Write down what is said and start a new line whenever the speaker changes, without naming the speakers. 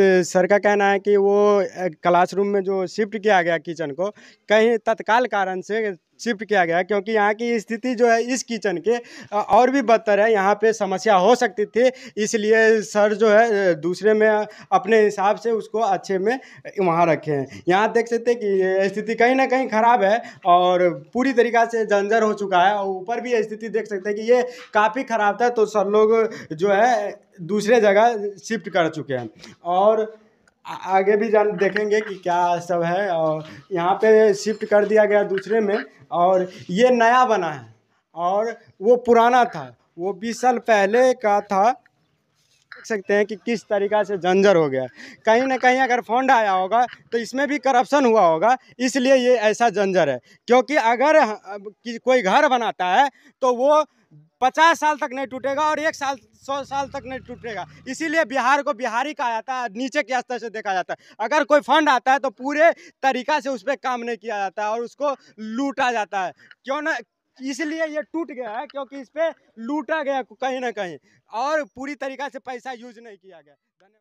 sir का कहना है कि वो क्लासरूम में जो शिफ्ट किया गया किचन को कहीं तत्काल कारण से शिफ्ट किया गया क्योंकि यहाँ की स्थिति जो है इस किचन के और भी बदतर है यहाँ पे समस्या हो सकती थी इसलिए सर जो है दूसरे में अपने हिसाब से उसको अच्छे में वहाँ रखे हैं यहाँ देख सकते हैं कि स्थिति कहीं ना कहीं ख़राब है और पूरी तरीक़ा से जंजर हो चुका है और ऊपर भी स्थिति देख सकते हैं कि ये काफ़ी ख़राब था तो सर लोग जो है दूसरे जगह शिफ्ट कर चुके हैं और आगे भी जान देखेंगे कि क्या सब है और यहाँ पे शिफ्ट कर दिया गया दूसरे में और ये नया बना है और वो पुराना था वो बीस साल पहले का था देख सकते हैं कि किस तरीका से जंजर हो गया कहीं ना कहीं अगर फंड आया होगा तो इसमें भी करप्शन हुआ होगा इसलिए ये ऐसा जंजर है क्योंकि अगर कोई घर बनाता है तो वो पचास साल तक नहीं टूटेगा और एक साल सौ साल तक नहीं टूटेगा इसीलिए बिहार को बिहारी कहा जाता है नीचे के स्तर से देखा जाता है अगर कोई फंड आता है तो पूरे तरीका से उस पर काम नहीं किया जाता है और उसको लूटा जाता है क्यों ना इसलिए ये टूट गया है क्योंकि इस पर लूटा गया कहीं ना कहीं और पूरी तरीका से पैसा यूज नहीं किया गया